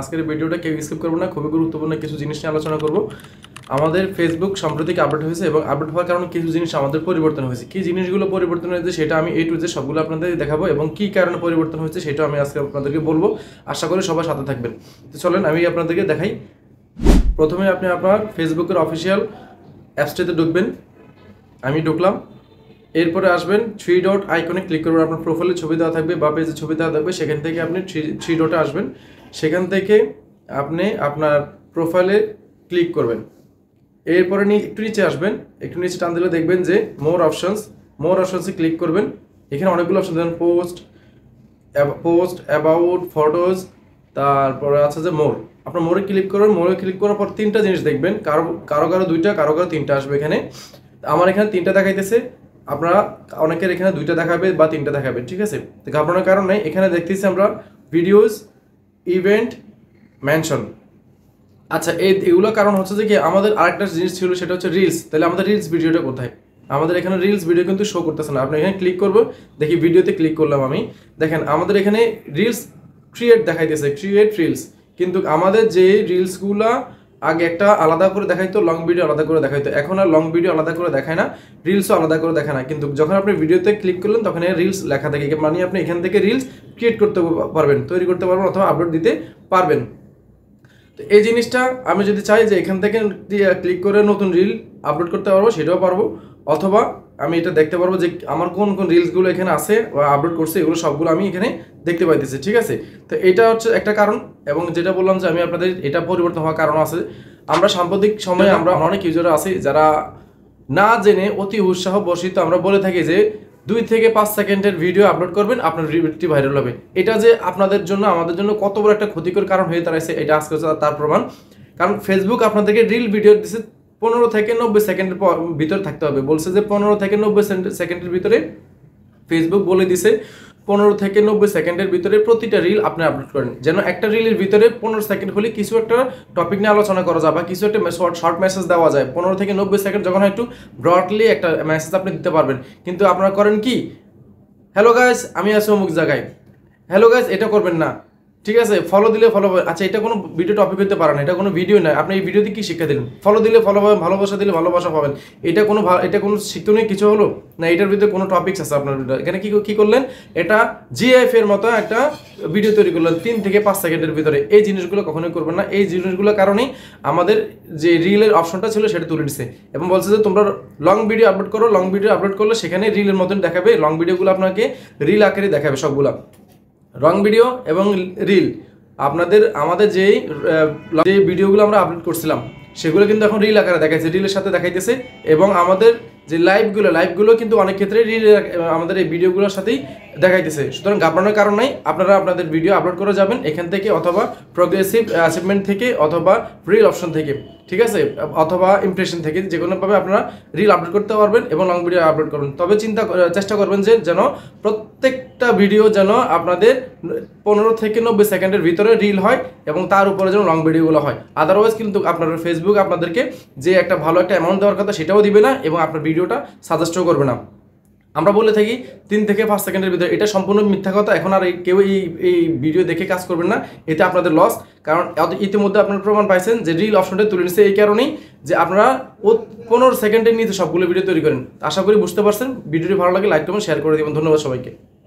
আজকের ভিডিওটা কেউ স্কিপ করবো না খুবই গুরুত্বপূর্ণ কিছু জিনিস নিয়ে আলোচনা করব আমাদের ফেসবুক সাম্প্রতিক আপডেট হয়েছে এবং আপডেট হওয়ার কারণে কিছু জিনিস আমাদের পরিবর্তন হয়েছে কী জিনিসগুলো পরিবর্তন হয়েছে সেটা আমি এই টু যে সবগুলো আপনাদের দেখাবো এবং কী কারণে পরিবর্তন হয়েছে সেটা আমি আজকে আপনাদেরকে বলবো আশা করি সবার সাথে থাকবেন তো চলেন আমি আপনাদেরকে দেখাই প্রথমে আপনি আপনার ফেসবুকের অফিসিয়াল অ্যাপসটিতে ঢুকবেন আমি ঢুকলাম এরপরে আসবেন থ্রি ডট আইকনে ক্লিক করবেন আপনার প্রোফাইলে ছবি দেওয়া থাকবে বা পেজে ছবি দেওয়া থাকবে সেখান থেকে আপনি থ্রি থ্রি ডটে আসবেন সেখান থেকে আপনি আপনার প্রোফাইলে ক্লিক করবেন এরপরে নিয়ে একটু নিচে আসবেন একটু নিচে টান দিলে দেখবেন যে মোর অপশানস মোর অপশানসে ক্লিক করবেন এখানে অনেকগুলো অপশান দেবেন পোস্ট পোস্ট অ্যাবাউট ফটোজ তারপরে আছে যে মোর আপনার মোরে ক্লিক করবেন মোরে ক্লিক করার পর তিনটা জিনিস দেখবেন কারো কারো কারো দুইটা কারো কারো তিনটা আসবে এখানে আমার এখানে তিনটা দেখাইতেছে আপনারা অনেকের এখানে দুইটা দেখাবে বা তিনটা দেখাবে ঠিক আছে তো ঘাবড়ানোর নেই এখানে দেখতেছি আমরা ভিডিওস ইভেন্ট মেনশন আচ্ছা এই এগুলো কারণ হচ্ছে যে কি আমাদের আরেকটা জিনিস ছিল সেটা হচ্ছে রিলস তাহলে আমাদের রিলস ভিডিওটা কোথায় আমাদের এখানে রিলস ভিডিও কিন্তু শো করতেছে না আপনি এখানে ক্লিক করবো দেখি ভিডিওতে ক্লিক করলাম আমি দেখেন আমাদের এখানে রিলস ক্রিয়েট দেখাইতেছে ক্রিয়েট রিলস কিন্তু আমাদের যে রিলসগুলা আগে একটা আলাদা করে দেখাইতো লং ভিডিও আলাদা করে দেখাইতো এখন আর লং ভিডিও আলাদা করে দেখায় না রিলসও আলাদা করে দেখায় না কিন্তু যখন আপনি ভিডিওতে ক্লিক করলেন তখন রিলস লেখা থাকে মানে আপনি এখান থেকে রিলস ক্রিয়েট করতে পারবেন তৈরি করতে পারবেন অথবা আপলোড দিতে পারবেন তো এই জিনিসটা আমি যদি চাই যে এখান থেকে ক্লিক করে নতুন রিল আপলোড করতে পারবো সেটাও পারবো অথবা আমি এটা দেখতে পারবো যে আমার কোন কোন রিলসগুলো এখানে আছে বা আপলোড করছে এগুলো সবগুলো আমি এখানে দেখতে পাইতেছি ঠিক আছে তো এটা হচ্ছে একটা কারণ এবং যেটা বললাম যে আমি আপনাদের এটা পরিবর্তন হওয়ার কারণ আছে আমরা সাম্প্রতিক সময়ে আমরা অনেক ইউজার আছি যারা না জেনে অতি উৎসাহ বর্ষিত আমরা বলে থাকি যে দুই থেকে পাঁচ সেকেন্ডের ভিডিও আপলোড করবেন আপনার রিভিউটি ভাইরাল হবে এটা যে আপনাদের জন্য আমাদের জন্য কত বড় একটা ক্ষতিকর কারণ হয়ে দাঁড়াইছে এটা আজকে তার প্রমাণ কারণ ফেসবুক আপনাদেরকে রিল ভিডিও দিচ্ছে পনেরো থেকে নব্বই সেকেন্ডের ভিতরে থাকতে হবে বলছে যে পনেরো থেকে নব্বই সেকেন্ডের ভিতরে ফেসবুক বলে দিছে পনেরো থেকে নব্বই সেকেন্ডের ভিতরে প্রতিটা রিল আপনি আপলোড করেন যেন একটা রিলের ভিতরে পনেরো সেকেন্ড হলে কিছু একটা টপিক নিয়ে আলোচনা করা যায় বা কিছু একটা শর্ট মেসেজ দেওয়া যায় পনেরো থেকে নব্বই সেকেন্ড যখন একটু ব্রডলি একটা মেসেজ আপনি দিতে পারবেন কিন্তু আপনারা করেন কি হ্যালো গাইস আমি আছি অমুক জায়গায় হ্যালো গাইস এটা করবেন না ঠিক আছে ফলো দিলে ফলো আচ্ছা এটা কোনো ভিডিও টপিক হতে পারে না এটা কোনো ভিডিও নয় আপনি এই ভিডিওতে কি শিক্ষা দিলেন ফলো দিলে ফলো পাবেন ভালোবাসা দিলে ভালোবাসা পাবেন এটা কোনো এটা কোনো নেই কিছু হলো না এটার ভিতরে কোনো টপিক্স আছে আপনার এখানে কী কী করলেন এটা জিএফ এর মতো একটা ভিডিও তৈরি করলেন তিন থেকে পাঁচ সেকেন্ডের ভিতরে এই জিনিসগুলো কখনোই করবেন না এই জিনিসগুলোর কারণেই আমাদের যে রিলের অপশনটা ছিল সেটা তুলে দিচ্ছে এবং বলছে যে তোমরা লং ভিডিও আপলোড করো লং ভিডিও আপলোড করলে সেখানে রিলের মতন দেখাবে লং ভিডিওগুলো আপনাকে রিল আকারে দেখাবে সবগুলো রং ভিডিও এবং রিল আপনাদের আমাদের যেই যে ভিডিওগুলো আমরা আপলোড করছিলাম সেগুলো কিন্তু এখন রিল আকারে দেখাইছে রিলের সাথে দেখাইতেছে এবং আমাদের যে লাইভগুলো লাইভগুলো কিন্তু অনেক ক্ষেত্রে আমাদের এই ভিডিওগুলোর সাথেই দেখাইতেছে সুতরাং ঘাবড়ানোর কারণ নাই আপনারা আপনাদের ভিডিও আপলোড করে যাবেন এখান থেকে অথবা প্রগ্রেসিভ অ্যাচিভমেন্ট থেকে অথবা রিল অপশন থেকে ঠিক আছে অথবা ইমপ্রেশন থেকে যে কোনোভাবে আপনারা রিল আপলোড করতে পারবেন এবং লং ভিডিও আপলোড করবেন তবে চিন্তা চেষ্টা করবেন যে যেন প্রত্যেকটা ভিডিও যেন আপনাদের পনেরো থেকে নব্বই সেকেন্ডের ভিতরে রিল হয় এবং তার উপরে যেন লং ভিডিওগুলো হয় আদারওয়াইজ কিন্তু আপনার ফেসবুক আপনাদেরকে যে একটা ভালো একটা অ্যামাউন্ট দেওয়ার কথা সেটাও দিবে না এবং আপনার ভিডিও ভিডিওটা সাজেস্টও করবে না আমরা বলে থাকি তিন থেকে পাঁচ সেকেন্ডের ভিতরে এটা সম্পূর্ণ মিথ্যা কথা এখন আর কেউ এই এই ভিডিও দেখে কাজ করবেন না এতে আপনাদের লস কারণ ইতিমধ্যে আপনারা প্রমাণ পাইছেন যে রিল অপশনটা তুলে নিচ্ছে এই কারণেই যে আপনারা ও পনেরো সেকেন্ডের নিয়ে সবগুলো ভিডিও তৈরি করেন আশা করি বুঝতে পারছেন ভিডিওটি ভালো লাগে লাইক করবেন শেয়ার করে দেবেন ধন্যবাদ সবাইকে